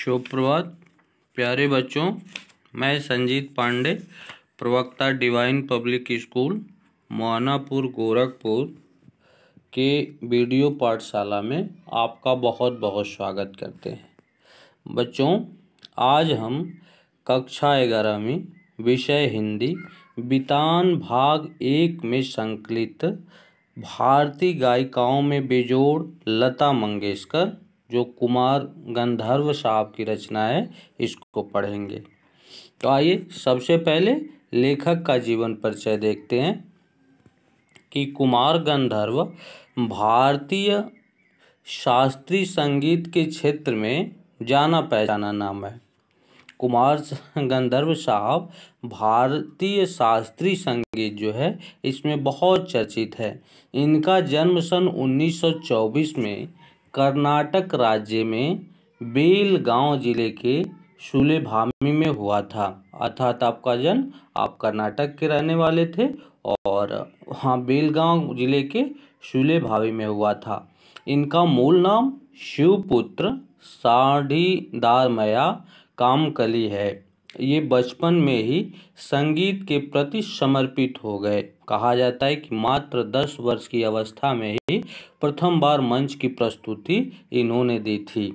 शुभ प्रभात प्यारे बच्चों मैं संजीत पांडे प्रवक्ता divine public school Mohanapur Gorakhpur के वीडियो पाठशाला में आपका बहुत बहुत स्वागत करते हैं बच्चों आज हम कक्षा ग्यारह में विषय हिंदी वितान भाग एक में संकलित भारतीय गायिकाओं में बेजोड़ लता मंगेशकर जो कुमार गंधर्व साहब की रचना है इसको पढ़ेंगे तो आइए सबसे पहले लेखक का जीवन परिचय देखते हैं कि कुमार गंधर्व भारतीय शास्त्रीय संगीत के क्षेत्र में जाना पहचाना नाम है कुमार गंधर्व साहब भारतीय शास्त्रीय संगीत जो है इसमें बहुत चर्चित है इनका जन्म सन 1924 में कर्नाटक राज्य में बेलगांव जिले के सुलेभामी में हुआ था अर्थात आपका जन्म आप कर्नाटक के रहने वाले थे और हाँ बेलगांव जिले के भावी में हुआ था इनका मूल नाम शिवपुत्र साढ़ीदारमया कामकली है ये बचपन में ही संगीत के प्रति समर्पित हो गए कहा जाता है कि मात्र दस वर्ष की अवस्था में ही प्रथम बार मंच की प्रस्तुति इन्होंने दी थी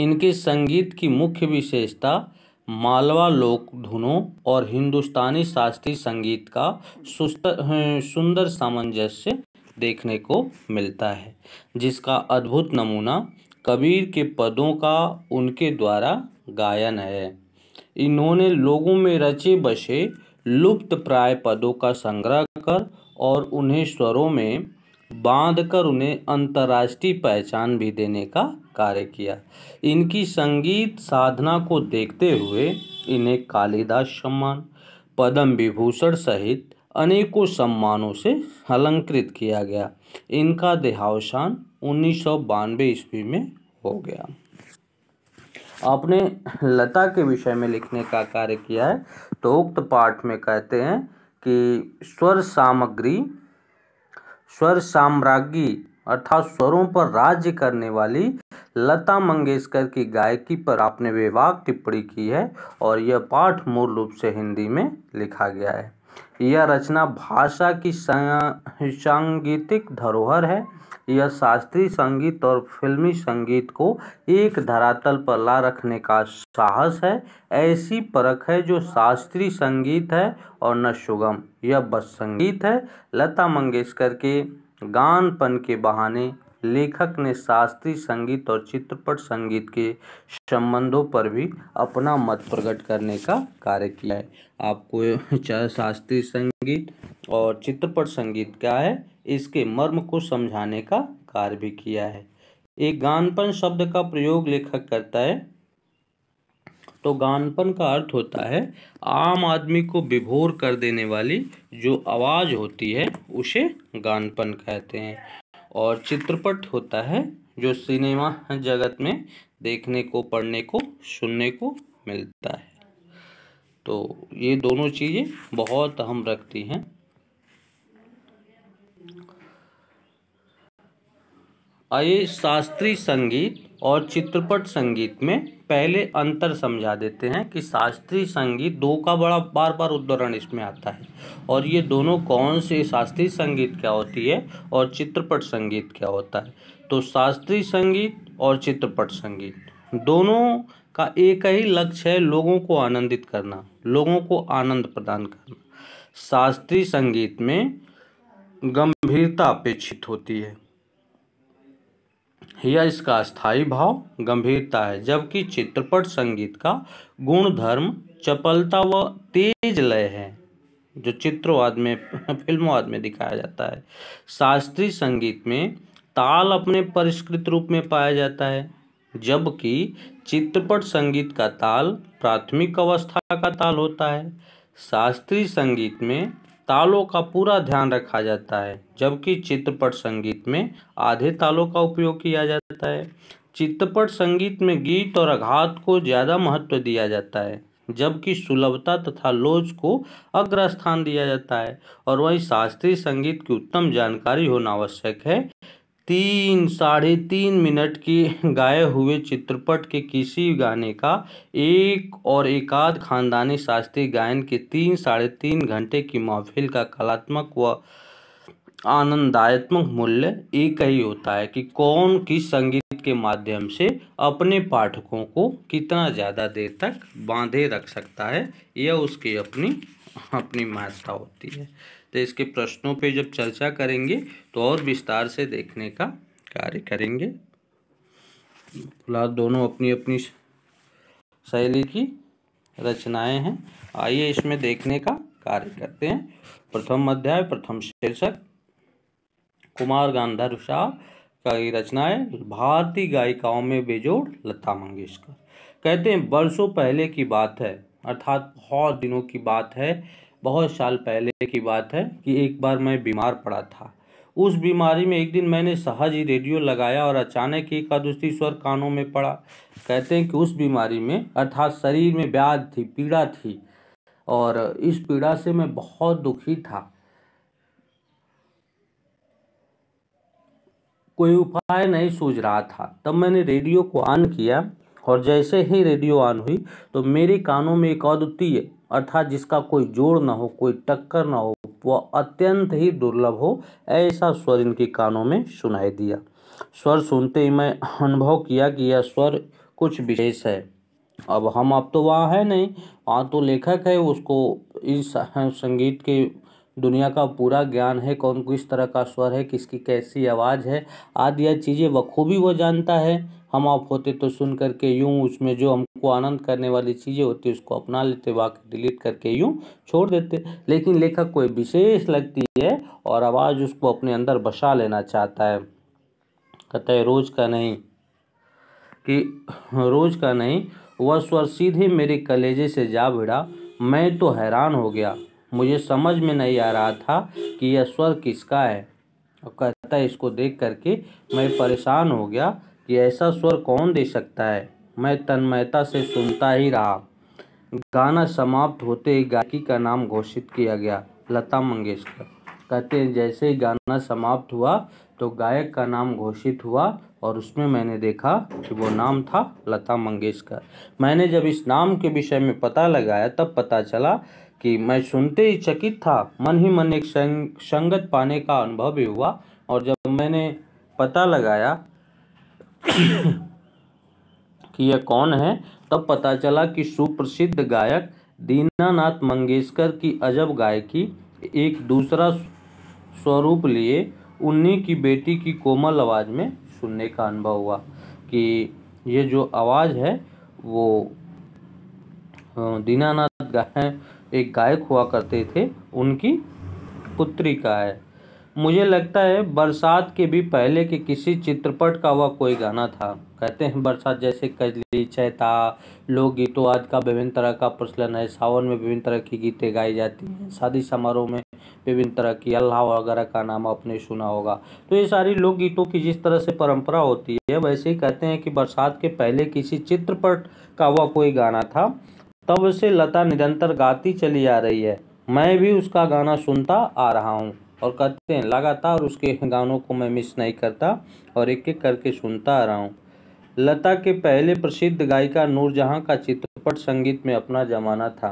इनके संगीत की मुख्य विशेषता मालवा लोक धुनों और हिंदुस्तानी शास्त्रीय संगीत का अं, सुंदर सामंजस्य देखने को मिलता है जिसका अद्भुत नमूना कबीर के पदों का उनके द्वारा गायन है इन्होंने लोगों में रचे बसे लुप्त प्राय पदों का संग्रह कर और उन्हें स्वरों में बांध कर उन्हें अंतर्राष्ट्रीय पहचान भी देने का कार्य किया इनकी संगीत साधना को देखते हुए इन्हें कालिदास सम्मान पद्म विभूषण सहित अनेकों सम्मानों से अलंकृत किया गया इनका देहावसान उन्नीस सौ ईस्वी में हो गया आपने लता के विषय में लिखने का कार्य किया है तो उक्त पाठ में कहते हैं कि स्वर सामग्री स्वर साम्राज्ञी अर्थात स्वरों पर राज्य करने वाली लता मंगेशकर की गायकी पर आपने विवाह टिप्पणी की है और यह पाठ मूल रूप से हिंदी में लिखा गया है यह रचना भाषा की सांगीतिक धरोहर है यह शास्त्रीय संगीत और फिल्मी संगीत को एक धरातल पर ला रखने का साहस है ऐसी परख है जो शास्त्रीय संगीत है और न सुगम यह बस संगीत है लता मंगेशकर के गानपन के बहाने लेखक ने शास्त्रीय संगीत और चित्रपट संगीत के संबंधों पर भी अपना मत प्रकट करने का कार्य किया है आपको शास्त्रीय संगीत और चित्रपट संगीत क्या है इसके मर्म को समझाने का कार्य भी किया है एक गानपन शब्द का प्रयोग लेखक करता है तो गानपन का अर्थ होता है आम आदमी को विभोर कर देने वाली जो आवाज़ होती है उसे गानपन कहते हैं और चित्रपट होता है जो सिनेमा जगत में देखने को पढ़ने को सुनने को मिलता है तो ये दोनों चीज़ें बहुत अहम रखती हैं आइए शास्त्रीय संगीत और चित्रपट संगीत में पहले अंतर समझा देते हैं कि शास्त्रीय संगीत दो का बड़ा बार बार उदाहरण इसमें आता है और ये दोनों कौन से शास्त्रीय संगीत क्या होती है और चित्रपट संगीत क्या होता है तो शास्त्रीय संगीत और चित्रपट संगीत दोनों का एक ही लक्ष्य है लोगों को आनंदित करना लोगों को आनंद प्रदान करना शास्त्रीय संगीत में गंभीरता अपेक्षित होती है यह इसका स्थायी भाव गंभीरता है जबकि चित्रपट संगीत का गुण धर्म चपलता व तेज लय है जो चित्रवाद में फिल्मवाद में दिखाया जाता है शास्त्रीय संगीत में ताल अपने परिष्कृत रूप में पाया जाता है जबकि चित्रपट संगीत का ताल प्राथमिक अवस्था का ताल होता है शास्त्रीय संगीत में तालों का पूरा ध्यान रखा जाता है जबकि चित्रपट संगीत में आधे तालों का उपयोग किया जाता है चित्रपट संगीत में गीत और आघात को ज़्यादा महत्व दिया जाता है जबकि सुलभता तथा लोच को अग्र स्थान दिया जाता है और वहीं शास्त्रीय संगीत की उत्तम जानकारी होना आवश्यक है तीन साढ़े तीन मिनट के गाए हुए चित्रपट के किसी गाने का एक और एकाध खानदानी शास्त्रीय गायन के तीन साढ़े तीन घंटे की महफिल का कलात्मक व आनंदात्मक मूल्य एक ही होता है कि कौन किस संगीत के माध्यम से अपने पाठकों को कितना ज़्यादा देर तक बांधे रख सकता है यह उसकी अपनी अपनी महत्ता होती है तो इसके प्रश्नों पे जब चर्चा करेंगे तो और विस्तार से देखने का कार्य करेंगे फिलहाल दोनों अपनी अपनी शैली की रचनाएं हैं आइए इसमें देखने का कार्य करते हैं प्रथम अध्याय प्रथम शीर्षक कुमार गांधर शाह रचना रचनाएं भारतीय गायिकाओं में बेजोड़ लता मंगेशकर कहते हैं बरसों पहले की बात है अर्थात बहुत दिनों की बात है बहुत साल पहले की बात है कि एक बार मैं बीमार पड़ा था उस बीमारी में एक दिन मैंने सहज ही रेडियो लगाया और अचानक ही अदुष्टी स्वर कानों में पड़ा कहते हैं कि उस बीमारी में अर्थात शरीर में ब्याज थी पीड़ा थी और इस पीड़ा से मैं बहुत दुखी था कोई उपाय नहीं सूझ रहा था तब मैंने रेडियो को ऑन किया और जैसे ही रेडियो ऑन हुई तो मेरे कानों में एक अद्वितीय अर्थात जिसका कोई जोड़ ना हो कोई टक्कर ना हो वह अत्यंत ही दुर्लभ हो ऐसा स्वर इनके कानों में सुनाई दिया स्वर सुनते ही मैं अनुभव किया कि यह स्वर कुछ विशेष है अब हम अब तो वहाँ है नहीं वहाँ तो लेखक है उसको इस संगीत के दुनिया का पूरा ज्ञान है कौन किस तरह का स्वर है किसकी कैसी आवाज़ है आदि यह चीज़ें बखूबी वो जानता है हम आप होते तो सुन करके यूँ उसमें जो हमको आनंद करने वाली चीज़ें होती उसको अपना लेते बाकी डिलीट करके यूँ छोड़ देते लेकिन लेखक कोई विशेष लगती है और आवाज़ उसको अपने अंदर बसा लेना चाहता है कहते हैं रोज़ का नहीं कि रोज़ का नहीं वह स्वर सीधे मेरे कलेजे से जा भिड़ा मैं तो हैरान हो गया मुझे समझ में नहीं आ रहा था कि यह स्वर किसका है और कहता है इसको देख करके मैं परेशान हो गया कि ऐसा स्वर कौन दे सकता है मैं तन्मयता से सुनता ही रहा गाना समाप्त होते ही गायकी का नाम घोषित किया गया लता मंगेशकर कहते हैं जैसे ही गाना समाप्त हुआ तो गायक का नाम घोषित हुआ और उसमें मैंने देखा कि वो नाम था लता मंगेशकर मैंने जब इस नाम के विषय में पता लगाया तब पता चला कि मैं सुनते ही चकित था मन ही मन एक संग, संगत पाने का अनुभव भी हुआ और जब मैंने पता लगाया कि यह कौन है तब पता चला कि सुप्रसिद्ध गायक दीनानाथ मंगेशकर की अजब गायकी एक दूसरा स्वरूप लिए उन्हीं की बेटी की कोमल आवाज़ में सुनने का अनुभव हुआ कि ये जो आवाज़ है वो दीनानाथ गाय एक गायक हुआ करते थे उनकी पुत्री का है मुझे लगता है बरसात के भी पहले के किसी चित्रपट का वह कोई गाना था कहते हैं बरसात जैसे कजली चैता लोक गीतों आदि का विभिन्न तरह का प्रचलन है सावन में विभिन्न तरह की गीतें गाई जाती हैं शादी समारोह में विभिन्न तरह की अल्लाह वगैरह का नाम आपने सुना होगा तो ये सारी लोकगीतों की जिस तरह से परंपरा होती है वैसे ही कहते हैं कि बरसात के पहले किसी चित्रपट का वह कोई गाना था तब से लता निरंतर गाती चली आ रही है मैं भी उसका गाना सुनता आ रहा हूँ और कहते हैं लगातार उसके गानों को मैं मिस नहीं करता और एक एक करके सुनता आ रहा हूँ लता के पहले प्रसिद्ध गायिका नूरजहाँ का चित्रपट संगीत में अपना जमाना था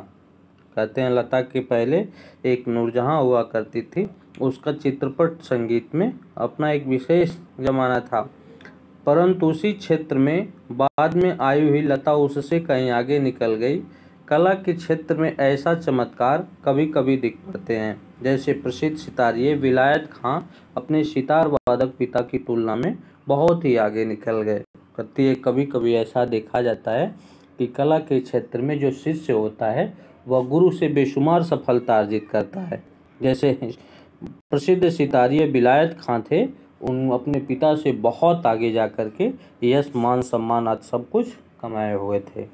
कहते हैं लता के पहले एक नूरजहाँ हुआ करती थी उसका चित्रपट संगीत में अपना एक विशेष जमाना था परंतु उसी क्षेत्र में बाद में आई हुई लता उससे कहीं आगे निकल गई कला के क्षेत्र में ऐसा चमत्कार कभी कभी दिखते हैं जैसे प्रसिद्ध सितारिये विलायत खां अपने सितार वादक पिता की तुलना में बहुत ही आगे निकल गए करती है कभी कभी ऐसा देखा जाता है कि कला के क्षेत्र में जो शिष्य होता है वह गुरु से बेशुमार सफलता अर्जित करता है जैसे प्रसिद्ध सितारिये विलायत खां थे उन अपने पिता से बहुत आगे जा कर के यश मान सम्मान आज सब कुछ कमाए हुए थे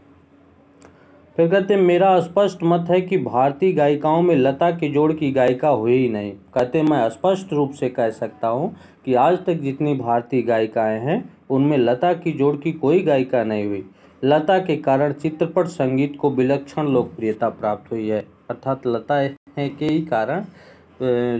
फिर कहते मेरा स्पष्ट मत है कि भारतीय गायिकाओं में लता जोड़ की गायिका हुई ही नहीं कहते मैं स्पष्ट रूप से कह सकता हूँ कि आज तक जितनी भारतीय गायिकाएँ हैं उनमें लता की जोड़ की कोई गायिका नहीं हुई लता के कारण चित्रपट संगीत को विलक्षण लोकप्रियता प्राप्त हुई है अर्थात लता है के ही कारण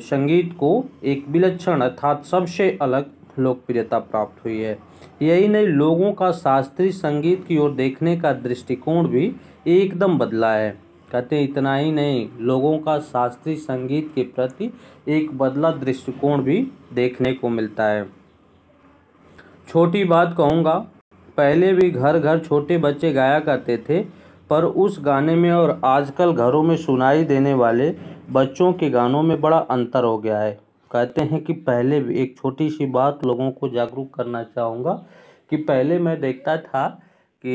संगीत को एक विलक्षण अर्थात सबसे अलग लोकप्रियता प्राप्त हुई है यही नहीं लोगों का शास्त्रीय संगीत की ओर देखने का दृष्टिकोण भी एकदम बदला है कहते हैं इतना ही नहीं लोगों का शास्त्रीय संगीत के प्रति एक बदला दृष्टिकोण भी देखने को मिलता है छोटी बात कहूँगा पहले भी घर घर छोटे बच्चे गाया करते थे पर उस गाने में और आजकल घरों में सुनाई देने वाले बच्चों के गानों में बड़ा अंतर हो गया है कहते हैं कि पहले भी एक छोटी सी बात लोगों को जागरूक करना चाहूँगा कि पहले मैं देखता था कि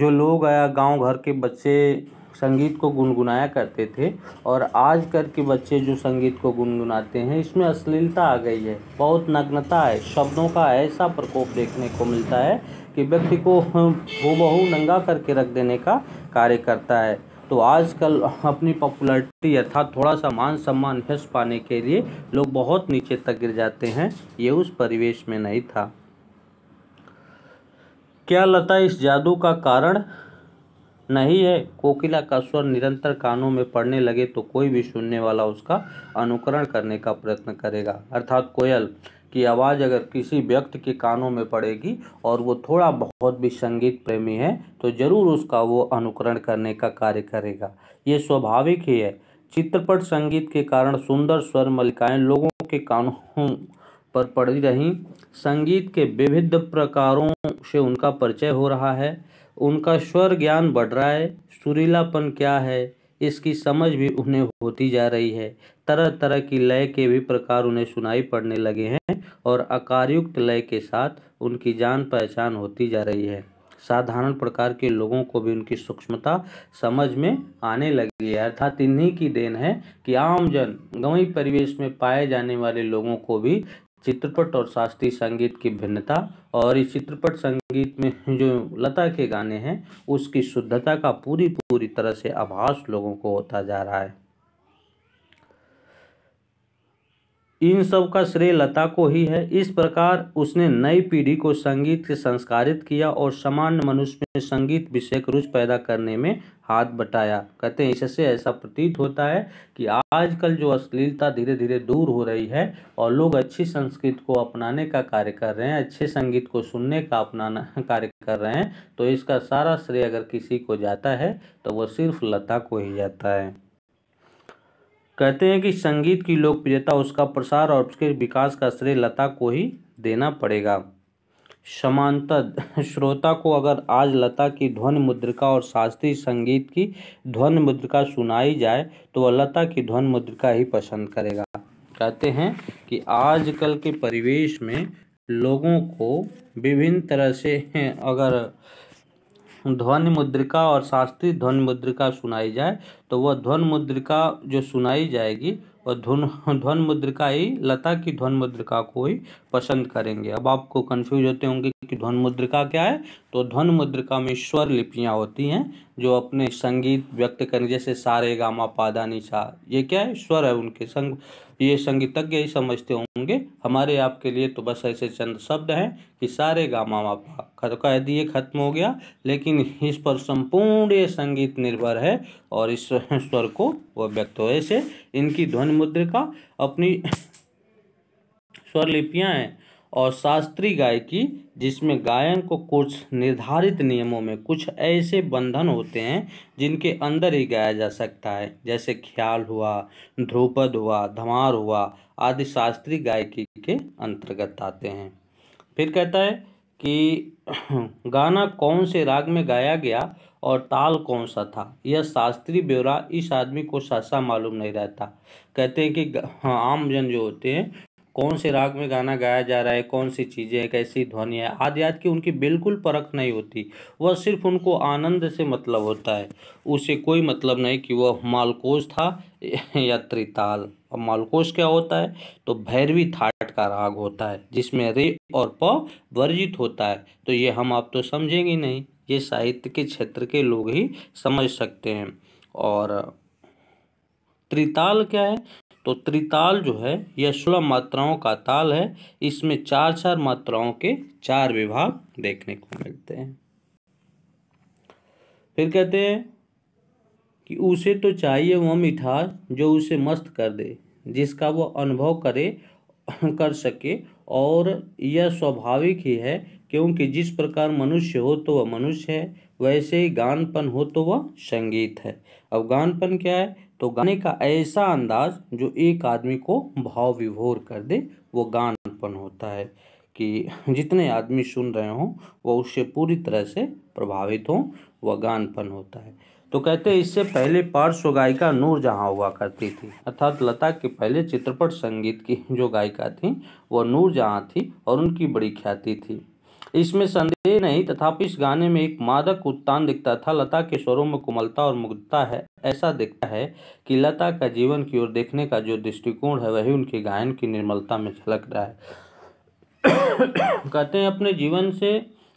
जो लोग आया गाँव घर के बच्चे संगीत को गुनगुनाया करते थे और आज कर के बच्चे जो संगीत को गुनगुनाते हैं इसमें अश्लीलता आ गई है बहुत नग्नता है शब्दों का ऐसा प्रकोप देखने को मिलता है कि व्यक्ति को हूबहू नंगा करके रख देने का कार्य करता है तो आजकल अपनी पॉपुलैरिटी अर्थात थोड़ा सा मान सम्मान हस पाने के लिए लोग बहुत नीचे तक गिर जाते हैं ये उस परिवेश में नहीं था क्या लता इस जादू का कारण नहीं है कोकिला का स्वर निरंतर कानों में पड़ने लगे तो कोई भी सुनने वाला उसका अनुकरण करने का प्रयत्न करेगा अर्थात कोयल की आवाज़ अगर किसी व्यक्ति के कानों में पड़ेगी और वो थोड़ा बहुत भी संगीत प्रेमी है तो ज़रूर उसका वो अनुकरण करने का कार्य करेगा ये स्वाभाविक ही है चित्रपट संगीत के कारण सुंदर स्वर मलिकाएँ लोगों के कानों पर पड़ी रहीं संगीत के विविध प्रकारों से उनका परिचय हो रहा है उनका स्वर ज्ञान बढ़ रहा है सुरीलापन क्या है इसकी समझ भी उन्हें होती जा रही है तरह तरह की लय के भी प्रकार उन्हें सुनाई पड़ने लगे हैं और अकारयुक्त लय के साथ उनकी जान पहचान होती जा रही है साधारण प्रकार के लोगों को भी उनकी सूक्ष्मता समझ में आने लगी है अर्थात इन्हीं की देन है कि आम जन गवई परिवेश में पाए जाने वाले लोगों को भी चित्रपट और शास्त्रीय संगीत की भिन्नता और इस चित्रपट संगीत में जो लता के गाने हैं उसकी शुद्धता का पूरी पूरी तरह से आभास लोगों को होता जा रहा है इन सब का श्रेय लता को ही है इस प्रकार उसने नई पीढ़ी को संगीत से संस्कारित किया और सामान्य मनुष्य में संगीत विषयक रुचि पैदा करने में हाथ बटाया कहते हैं इससे ऐसा प्रतीत होता है कि आजकल जो अश्लीलता धीरे धीरे दूर हो रही है और लोग अच्छी संस्कृत को अपनाने का कार्य कर रहे हैं अच्छे संगीत को सुनने का अपनाना कार्य कर रहे हैं तो इसका सारा श्रेय अगर किसी को जाता है तो वह सिर्फ लता को ही जाता है कहते हैं कि संगीत की लोकप्रियता उसका प्रसार और उसके विकास का श्रेय लता को ही देना पड़ेगा समांतर श्रोता को अगर आज लता की ध्वनि मुद्रिका और शास्त्रीय संगीत की ध्वनि मुद्रिका सुनाई जाए तो वह लता की ध्वनि मुद्रिका ही पसंद करेगा कहते हैं कि आजकल के परिवेश में लोगों को विभिन्न तरह से अगर ध्वनि मुद्रिका और शास्त्रीय ध्वनि मुद्रिका सुनाई जाए तो वह ध्वनि मुद्रिका जो सुनाई जाएगी और ध्वन ध्वन मुद्रिका ही लता की ध्वन मुद्रिका को ही पसंद करेंगे अब आपको कंफ्यूज होते होंगे कि ध्वन मुद्रिका क्या है तो ध्वन मुद्रिका में स्वर लिपियाँ होती हैं जो अपने संगीत व्यक्त करें जैसे सारे गामा पादा निशा ये क्या है स्वर है उनके संग ये संगीतज्ञ ही समझते होंगे हमारे आपके लिए तो बस ऐसे चंद शब्द हैं कि सारे गामा मापा पा कह दिए खत्म हो गया लेकिन इस पर संपूर्ण ये संगीत निर्भर है और इस स्वर को वह व्यक्त हो ऐसे इनकी ध्वनि मुद्रिका अपनी स्वर लिपियाँ हैं और शास्त्रीय गायकी जिसमें गायन को कुछ निर्धारित नियमों में कुछ ऐसे बंधन होते हैं जिनके अंदर ही गाया जा सकता है जैसे ख्याल हुआ ध्रुपद हुआ धमार हुआ आदि शास्त्रीय गायकी के अंतर्गत आते हैं फिर कहता है कि गाना कौन से राग में गाया गया और ताल कौन सा था यह शास्त्रीय ब्यौरा इस आदमी को सासा मालूम नहीं रहता कहते हैं कि हाँ, आम जन जो होते हैं कौन से राग में गाना गाया जा रहा है कौन सी चीज़ें हैं कैसी ध्वनि है आदि आदि की उनकी बिल्कुल परख नहीं होती वह सिर्फ उनको आनंद से मतलब होता है उसे कोई मतलब नहीं कि वह मालकोश था या त्रिताल और मालकोश क्या होता है तो भैरवी थाट का राग होता है जिसमें रे और प वर्जित होता है तो ये हम आप तो समझेंगे नहीं ये साहित्य के क्षेत्र के लोग ही समझ सकते हैं और त्रिताल क्या है तो त्रिताल जो है यह सोलह मात्राओं का ताल है इसमें चार चार मात्राओं के चार विभाग देखने को मिलते हैं फिर कहते हैं कि उसे तो चाहिए वह मिठास जो उसे मस्त कर दे जिसका वह अनुभव करे कर सके और यह स्वाभाविक ही है क्योंकि जिस प्रकार मनुष्य हो तो वह मनुष्य है वैसे ही गानपन हो तो वह संगीत है अब गानपन क्या है तो गाने का ऐसा अंदाज जो एक आदमी को भाव विभोर कर दे वो गानपन होता है कि जितने आदमी सुन रहे हों वह उससे पूरी तरह से प्रभावित हों वह गानपन होता है तो कहते हैं इससे पहले पार्श्व गायिका नूर जहाँ हुआ करती थी अर्थात लता के पहले चित्रपट संगीत की जो गायिका थी वह नूर जहाँ थी और उनकी बड़ी ख्याति थी इसमें संदेह नहीं तथापि इस गाने में एक मादक उत्तान दिखता था लता के स्वरों में कोमलता और मुग्धता है ऐसा दिखता है कि लता का जीवन की ओर देखने का जो दृष्टिकोण है वही उनके गायन की निर्मलता में झलक रहा है कहते हैं अपने जीवन से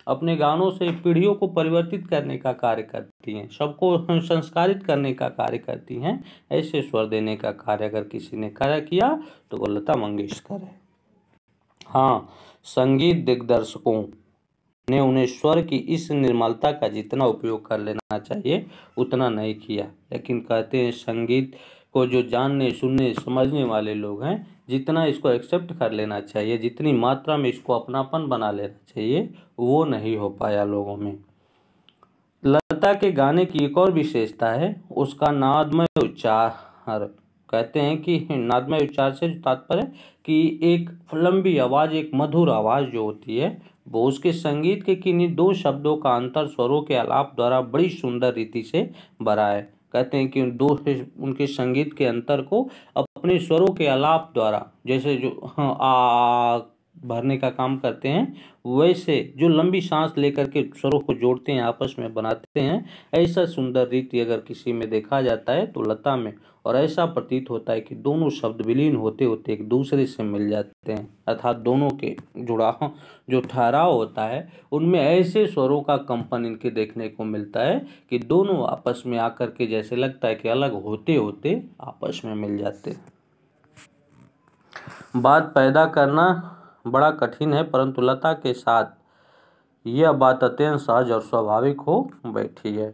अपने गानों से पीढ़ियों को परिवर्तित करने का कार्य करती हैं सबको संस्कारित करने का कार्य करती हैं ऐसे स्वर देने का कार्य अगर किसी ने कार्य किया तो वो लता मंगेशकर है हाँ संगीत दिग्दर्शकों ने उन्हें स्वर की इस निर्मलता का जितना उपयोग कर लेना चाहिए उतना नहीं किया लेकिन कहते हैं संगीत को जो जानने सुनने समझने वाले लोग हैं जितना इसको एक्सेप्ट कर लेना चाहिए जितनी मात्रा में इसको अपनापन बना लेना चाहिए वो नहीं हो पाया लोगों में लता के गाने की एक और विशेषता है उसका नादमय उच्चार कहते हैं कि नादमय उच्चार से तात्पर्य कि एक लंबी आवाज़ एक मधुर आवाज़ जो होती है बोस के संगीत के किन्हीं दो शब्दों का अंतर स्वरों के आलाप द्वारा बड़ी सुंदर रीति से भरा है कहते हैं कि उन दो उनके संगीत के अंतर को अपने स्वरों के आलाप द्वारा जैसे जो हाँ, आ भरने का काम करते हैं वैसे जो लंबी सांस लेकर के स्वरों को जोड़ते हैं आपस में बनाते हैं ऐसा सुंदर रीति अगर किसी में देखा जाता है तो लता में और ऐसा प्रतीत होता है कि दोनों शब्द विलीन होते होते एक दूसरे से मिल जाते हैं अर्थात दोनों के जुड़ाव जो ठहराव होता है उनमें ऐसे स्वरों का कंपन इनके देखने को मिलता है कि दोनों आपस में आकर के जैसे लगता है कि अलग होते होते आपस में मिल जाते हैं बात पैदा करना बड़ा कठिन है परंतु लता के साथ यह बात अत्यंत सहज और स्वाभाविक हो बैठी है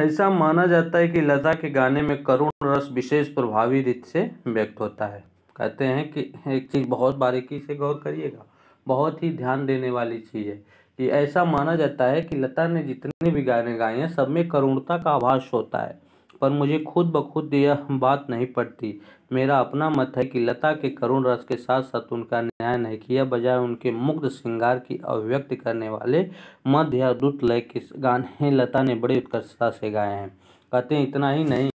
ऐसा माना जाता है कि लता के गाने में करुण रस विशेष प्रभावी रीत से व्यक्त होता है कहते हैं कि एक चीज़ बहुत बारीकी से गौर करिएगा बहुत ही ध्यान देने वाली चीज़ है कि ऐसा माना जाता है कि लता ने जितने भी गाने गाए हैं सब में करुणता का आभास होता है पर मुझे खुद ब खुद यह बात नहीं पड़ती मेरा अपना मत है कि लता के करुण रस के साथ साथ उनका न्याय नहीं किया बजाय उनके मुग्ध श्रृंगार की अभिव्यक्ति करने वाले मध्य दूत लय के गाने लता ने बड़ी उत्कर्षता से गाए हैं कहते हैं इतना ही नहीं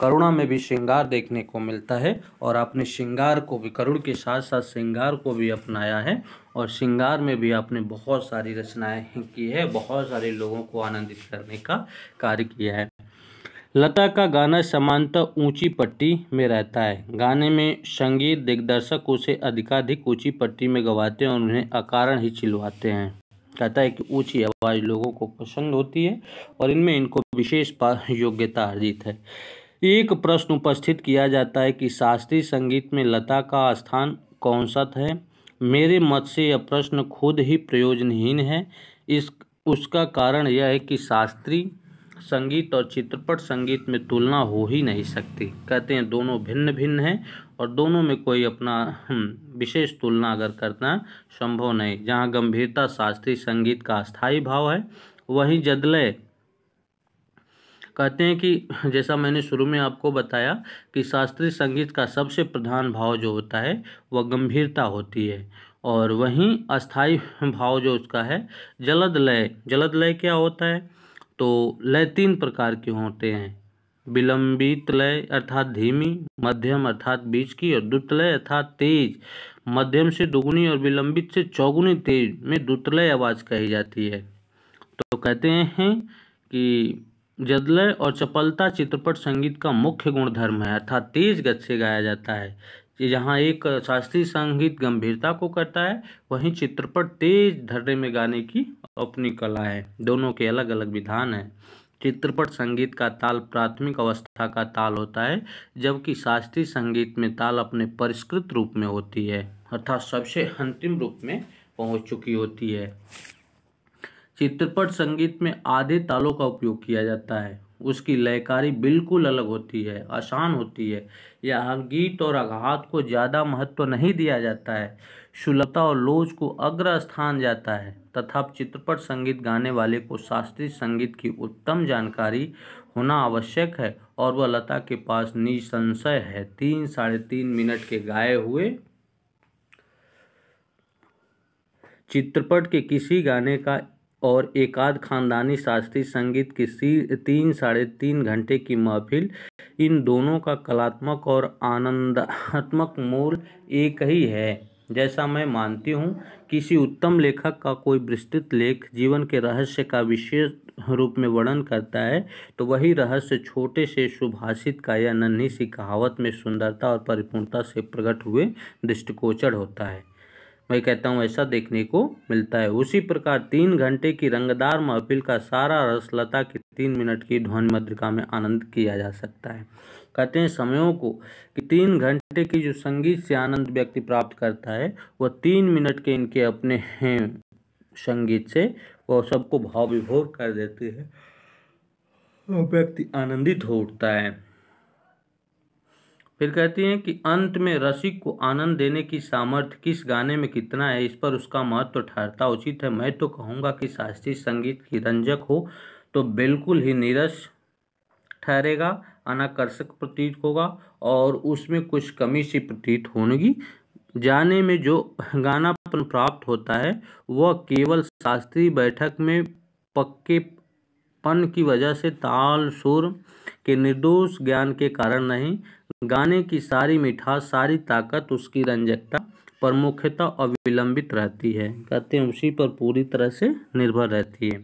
करुणा में भी श्रृंगार देखने को मिलता है और आपने श्रृंगार को भी करुण के साथ साथ श्रृंगार को भी अपनाया है और श्रृंगार में भी आपने बहुत सारी रचनाएं की है बहुत सारे लोगों को आनंदित करने का कार्य किया है लता का गाना समानतः ऊंची पट्टी में रहता है गाने में संगीत दिग्दर्शक उसे अधिकाधिक ऊंची पट्टी में गवाते हैं और उन्हें अकारण ही चिलवाते हैं कहता है कि ऊंची आवाज़ लोगों को पसंद होती है और इनमें इनको विशेष योग्यता अर्जित है एक प्रश्न उपस्थित किया जाता है कि शास्त्रीय संगीत में लता का स्थान कौन सा है मेरे मत से यह प्रश्न खुद ही प्रयोजनहीन है इस उसका कारण यह है कि शास्त्रीय संगीत और चित्रपट संगीत में तुलना हो ही नहीं सकती कहते हैं दोनों भिन्न भिन्न हैं और दोनों में कोई अपना हम्म, विशेष तुलना अगर करना संभव नहीं जहाँ गंभीरता शास्त्रीय संगीत का अस्थायी भाव है वहीं जदलय कहते हैं कि जैसा मैंने शुरू में आपको बताया कि शास्त्रीय संगीत का सबसे प्रधान भाव जो होता है वह गंभीरता होती है और वहीं अस्थाई भाव जो उसका है जलद लय जलद लय क्या होता है तो लय तीन प्रकार के होते हैं विलंबित लय अर्थात धीमी मध्यम अर्थात बीच की और द्रुतलय अर्थात तेज मध्यम से दुगुनी और विलंबित से चौगुनी तेज में द्रुतलय आवाज़ कही जाती है तो कहते हैं कि जदलय और चपलता चित्रपट संगीत का मुख्य गुणधर्म है अर्थात तेज गत से गाया जाता है कि जहाँ एक शास्त्रीय संगीत गंभीरता को करता है वहीं चित्रपट तेज धरने में गाने की अपनी कला है दोनों के अलग अलग विधान हैं चित्रपट संगीत का ताल प्राथमिक अवस्था का ताल होता है जबकि शास्त्रीय संगीत में ताल अपने परिष्कृत रूप में होती है अर्थात सबसे अंतिम रूप में पहुंच चुकी होती है चित्रपट संगीत में आधे तालों का उपयोग किया जाता है उसकी लयकारी बिल्कुल अलग होती है आसान होती है यहाँ गीत और आघात को ज़्यादा महत्व नहीं दिया जाता है सुलभता और लोच को अग्र स्थान जाता है तथा चित्रपट संगीत गाने वाले को शास्त्रीय संगीत की उत्तम जानकारी होना आवश्यक है और वह लता के पास निसंशय है तीन साढ़े तीन मिनट के गाए हुए चित्रपट के किसी गाने का और एकाध खानदानी शास्त्रीय संगीत की तीन साढ़े तीन घंटे की महफिल इन दोनों का कलात्मक और आनंदात्मक मूल एक ही है जैसा मैं मानती हूँ किसी उत्तम लेखक का कोई विस्तृत लेख जीवन के रहस्य का विशेष रूप में वर्णन करता है तो वही रहस्य छोटे से सुभाषित का या नन्ही सी कहावत में सुंदरता और परिपूर्णता से प्रकट हुए दृष्टिकोचर होता है मैं कहता हूँ ऐसा देखने को मिलता है उसी प्रकार तीन घंटे की रंगदार महफिल का सारा रस लता की तीन मिनट की ध्वनि मद्रिका में आनंद किया जा सकता है कहते हैं समयों को कि तीन घंटे की जो संगीत से आनंद व्यक्ति प्राप्त करता है वह तीन मिनट के इनके अपने हैं संगीत से वह सबको भाव विभोर कर देते हैं व्यक्ति आनंदित हो उठता है फिर कहती हैं कि अंत में रसिक को आनंद देने की सामर्थ्य किस गाने में कितना है इस पर उसका महत्व तो ठहरता उचित है मैं तो कहूँगा कि शास्त्रीय संगीत की रंजक हो तो बिल्कुल ही नीरस ठहरेगा अनाकर्षक प्रतीत होगा और उसमें कुछ कमी सी प्रतीत होगी जाने में जो गानापन प्राप्त होता है वह केवल शास्त्रीय बैठक में पक्के पन की वजह से ताल सुर के निर्दोष ज्ञान के कारण नहीं गाने की सारी मिठास सारी ताकत उसकी रंजकता पर मुख्यतः अविलंबित रहती है कहते हैं उसी पर पूरी तरह से निर्भर रहती है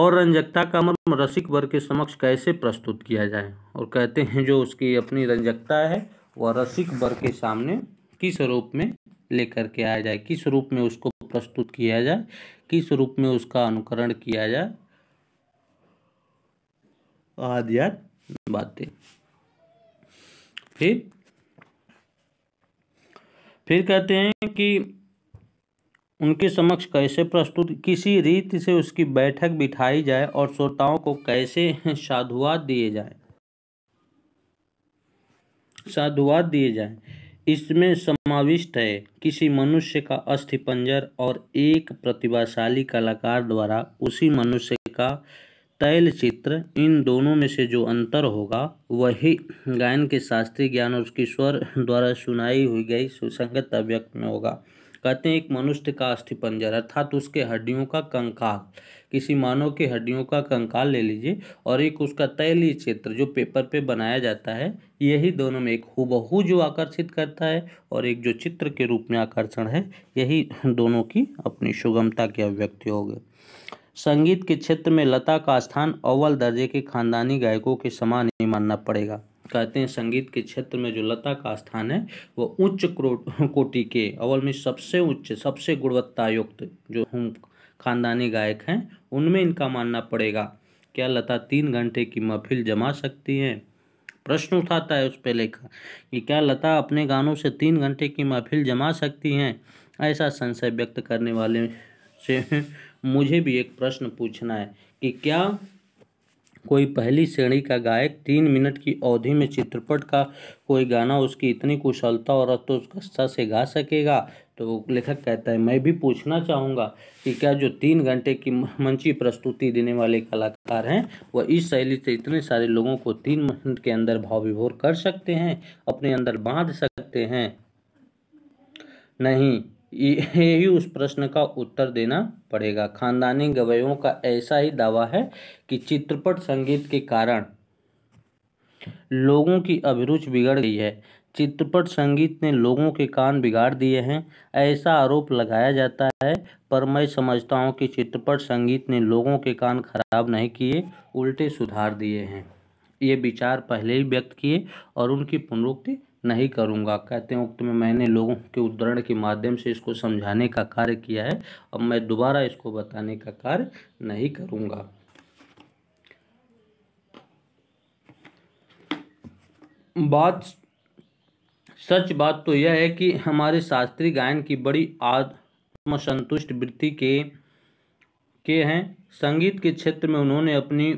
और रंजकता का मर्म रसिक वर्ग के समक्ष कैसे प्रस्तुत किया जाए और कहते हैं जो उसकी अपनी रंजकता है वह रसिक वर्ग के सामने किस रूप में लेकर के आया जाए किस रूप में उसको प्रस्तुत किया जाए किस रूप में उसका अनुकरण किया जाए आदि बातें फिर फिर कहते हैं कि उनके समक्ष कैसे प्रस्तुत किसी रीति से उसकी बैठक बिठाई जाए और श्रोताओं को कैसे साधुवाद दिए जाए साधुवाद दिए जाए इसमें समाविष्ट है किसी मनुष्य का अस्थि पंजर और एक प्रतिभाशाली कलाकार द्वारा उसी मनुष्य का तैल चित्र इन दोनों में से जो अंतर होगा वही गायन के शास्त्रीय ज्ञान और उसकी स्वर द्वारा सुनाई हुई गई सुसंगत अभ्यक्त में होगा कहते हैं एक मनुष्य का अस्थि पंजर अर्थात उसके हड्डियों का कंकाल किसी मानव के हड्डियों का कंकाल ले लीजिए और एक उसका तैली चित्र जो पेपर पे बनाया जाता है यही दोनों में एक हुबहू जो आकर्षित करता है और एक जो चित्र के रूप में आकर्षण है यही दोनों की अपनी सुगमता की अभिव्यक्ति होगी संगीत के क्षेत्र में लता का स्थान अव्वल दर्जे के खानदानी गायकों के समान ही मानना पड़ेगा कहते हैं संगीत के क्षेत्र में जो लता का स्थान है वो उच्च कोटि के अव्वल में सबसे उच्च सबसे गुणवत्तायुक्त जो हम खानदानी गायक हैं उनमें इनका मानना पड़ेगा क्या लता तीन घंटे की महफिल जमा सकती हैं प्रश्न उठाता है उस पर लेखा कि क्या लता अपने गानों से तीन घंटे की महफिल जमा सकती हैं ऐसा संशय व्यक्त करने वाले से मुझे भी एक प्रश्न पूछना है कि क्या कोई पहली श्रेणी का गायक तीन मिनट की अवधि में चित्रपट का कोई गाना उसकी इतनी कुशलता और अतुष्कता से गा सकेगा तो लेखक कहता है मैं भी पूछना चाहूँगा कि क्या जो तीन घंटे की मंची प्रस्तुति देने वाले कलाकार हैं वह इस शैली से इतने सारे लोगों को तीन मिनट के अंदर भाव विभोर कर सकते हैं अपने अंदर बांध सकते हैं नहीं यही उस प्रश्न का उत्तर देना पड़ेगा खानदानी गवयों का ऐसा ही दावा है कि चित्रपट संगीत के कारण लोगों की अभिरुचि बिगड़ गई है चित्रपट संगीत ने लोगों के कान बिगाड़ दिए हैं ऐसा आरोप लगाया जाता है पर मैं समझता हूँ कि चित्रपट संगीत ने लोगों के कान खराब नहीं किए उल्टे सुधार दिए हैं ये विचार पहले ही व्यक्त किए और उनकी पुनरुक्ति नहीं करूंगा कहते हैं उक्त में मैंने लोगों के उदाहरण के माध्यम से इसको समझाने का कार्य किया है अब मैं दोबारा इसको बताने का कार्य नहीं करूँगा बात सच बात तो यह है कि हमारे शास्त्रीय गायन की बड़ी आत्मसंतुष्ट वृत्ति के के हैं संगीत के क्षेत्र में उन्होंने अपनी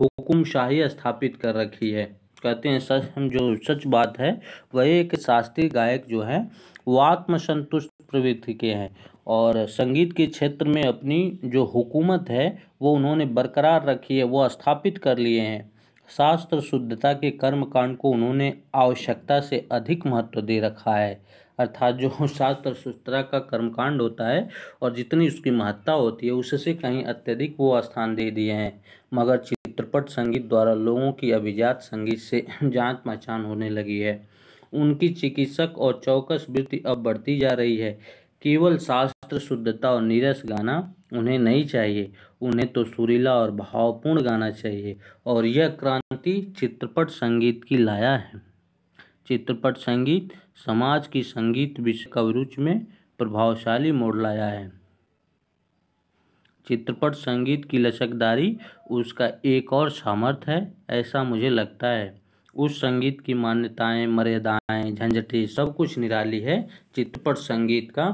हुकुमशाही स्थापित कर रखी है कहते हैं सच हम जो सच बात है वह एक शास्त्रीय गायक जो है वो आत्मसंतुष्ट प्रवृत्ति के हैं और संगीत के क्षेत्र में अपनी जो हुकूमत है वो उन्होंने बरकरार रखी है वो स्थापित कर लिए हैं शास्त्र शुद्धता के कर्म कांड को उन्होंने आवश्यकता से अधिक महत्व दे रखा है अर्थात जो शास्त्र शुद्धता का कर्मकांड होता है और जितनी उसकी महत्ता होती है उससे कहीं अत्यधिक वो स्थान दे दिए हैं मगर चित्रपट संगीत द्वारा लोगों की अभिजात संगीत से जान पहचान होने लगी है उनकी चिकित्सक और चौकस वृत्ति अब बढ़ती जा रही है केवल शास्त्र शुद्धता और नीरस गाना उन्हें नहीं चाहिए उन्हें तो सुरीला और भावपूर्ण गाना चाहिए और यह क्रांति चित्रपट संगीत की लाया है चित्रपट संगीत समाज की संगीत विश्व कवरुच में प्रभावशाली मोड़ लाया है चित्रपट संगीत की लचकदारी उसका एक और सामर्थ है ऐसा मुझे लगता है उस संगीत की मान्यताएं मर्यादाएं झंझटें सब कुछ निराली है चित्रपट संगीत का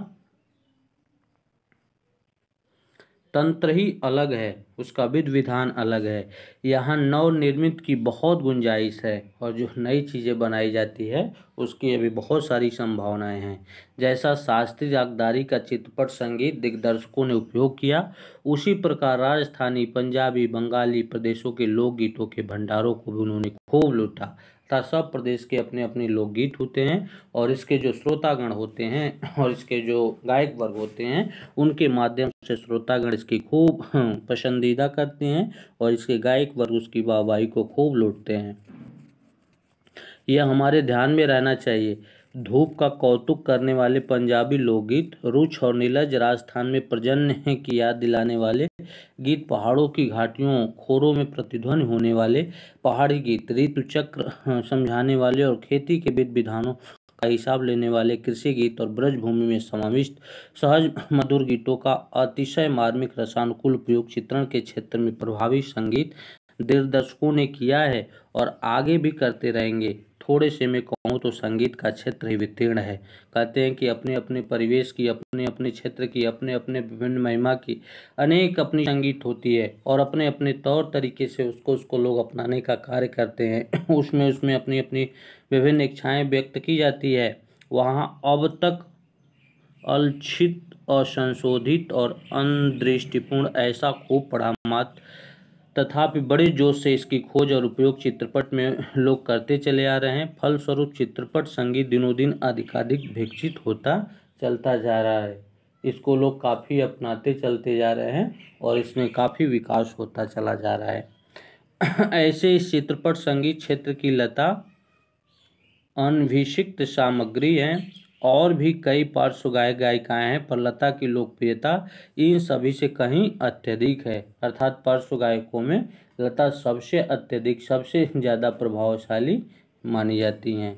तंत्र ही अलग है उसका विध विधान अलग है यहाँ नवनिर्मित की बहुत गुंजाइश है और जो नई चीज़ें बनाई जाती है उसकी अभी बहुत सारी संभावनाएं हैं जैसा शास्त्रीय जागदारी का चित्रपट संगीत दिग्दर्शकों ने उपयोग किया उसी प्रकार राजस्थानी पंजाबी बंगाली प्रदेशों के लोकगीतों के भंडारों को भी उन्होंने खूब लूटा तथा सब प्रदेश के अपने अपने लोकगीत होते हैं और इसके जो श्रोतागण होते हैं और इसके जो गायक वर्ग होते हैं उनके माध्यम से श्रोतागण इसकी खूब पसंदीदा करते हैं और इसके गायक वर्ग उसकी वाहवाही को खूब लूटते हैं यह हमारे ध्यान में रहना चाहिए धूप का कौतुक करने वाले पंजाबी लोकगीत रुच और नीलज राजस्थान में प्रजन्य की याद दिलाने वाले गीत पहाड़ों की घाटियों खोरों में प्रतिध्वनि होने वाले पहाड़ी गीत ऋतु चक्र हाँ, समझाने वाले और खेती के विध विधानों का हिसाब लेने वाले कृषि गीत और ब्रजभूमि में समाविष्ट सहज मधुर गीतों का अतिशय मार्मिक रसानुकूल प्रयोग चित्रण के क्षेत्र में प्रभावी संगीत दिग्दर्शकों ने किया है और आगे भी करते रहेंगे थोड़े से मैं कहूँ तो संगीत का क्षेत्र ही वितीर्ण है कहते हैं कि अपने अपने परिवेश की अपने अपने क्षेत्र की अपने अपने विभिन्न महिमा की अनेक अपनी संगीत होती है और अपने अपने तौर तरीके से उसको उसको लोग अपनाने का कार्य करते हैं उसमें उसमें अपनी अपनी विभिन्न इच्छाएँ व्यक्त की जाती है वहाँ अब तक अलक्षित असंशोधित और अनदृष्टिपूर्ण ऐसा खूब पड़ा मात्र तथापि बड़े जोश से इसकी खोज और उपयोग चित्रपट में लोग करते चले आ रहे हैं फलस्वरूप चित्रपट संगीत दिनों दिन अधिकाधिक विकसित होता चलता जा रहा है इसको लोग काफ़ी अपनाते चलते जा रहे हैं और इसमें काफ़ी विकास होता चला जा रहा है ऐसे इस चित्रपट संगीत क्षेत्र की लता अनभिषिक्त सामग्री है और भी कई पार्श्व गायक गायिकाएँ हैं पर लता की लोकप्रियता इन सभी से कहीं अत्यधिक है अर्थात पार्श्व गायकों में लता सबसे अत्यधिक सबसे ज़्यादा प्रभावशाली मानी जाती हैं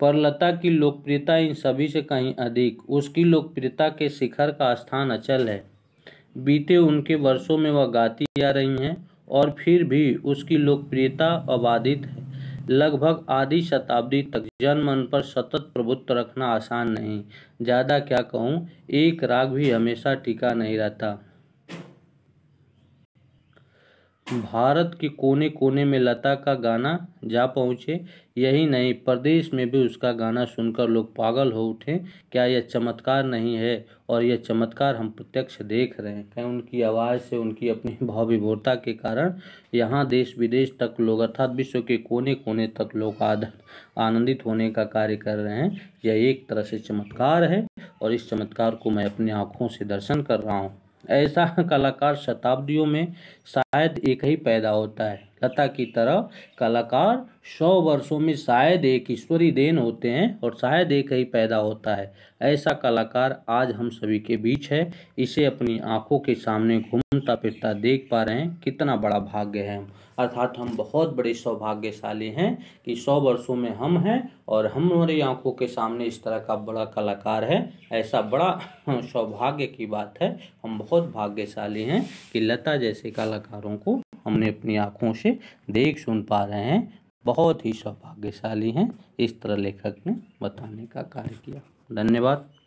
पर लता की लोकप्रियता इन सभी से कहीं अधिक उसकी लोकप्रियता के शिखर का स्थान अचल है बीते उनके वर्षों में वह गाती जा रही हैं और फिर भी उसकी लोकप्रियता अबाधित है लगभग आधी शताब्दी तक जनमन पर सतत प्रभुत्व रखना आसान नहीं ज़्यादा क्या कहूँ एक राग भी हमेशा टिका नहीं रहता भारत के कोने कोने में लता का गाना जा पहुँचे यही नहीं प्रदेश में भी उसका गाना सुनकर लोग पागल हो उठे क्या यह चमत्कार नहीं है और यह चमत्कार हम प्रत्यक्ष देख रहे हैं क्या उनकी आवाज़ से उनकी अपनी भाव विभोरता के कारण यहाँ देश विदेश तक लोग अर्थात विश्व के कोने कोने तक लोग आनंदित होने का कार्य कर रहे हैं यह एक तरह से चमत्कार है और इस चमत्कार को मैं अपनी आँखों से दर्शन कर रहा हूँ ऐसा कलाकार शताब्दियों में शायद एक ही पैदा होता है लता की तरह कलाकार सौ वर्षों में शायद एक ईश्वरी देन होते हैं और शायद एक ही पैदा होता है ऐसा कलाकार आज हम सभी के बीच है इसे अपनी आंखों के सामने घूमता फिरता देख पा रहे हैं कितना बड़ा भाग्य है अर्थात हम बहुत बड़े सौभाग्यशाली हैं कि सौ वर्षों में हम हैं और हमारी आंखों के सामने इस तरह का बड़ा कलाकार है ऐसा बड़ा सौभाग्य की बात है हम बहुत भाग्यशाली हैं कि लता जैसे कलाकारों को हमने अपनी आँखों से देख सुन पा रहे हैं बहुत ही सौभाग्यशाली हैं इस तरह लेखक ने बताने का कार्य किया धन्यवाद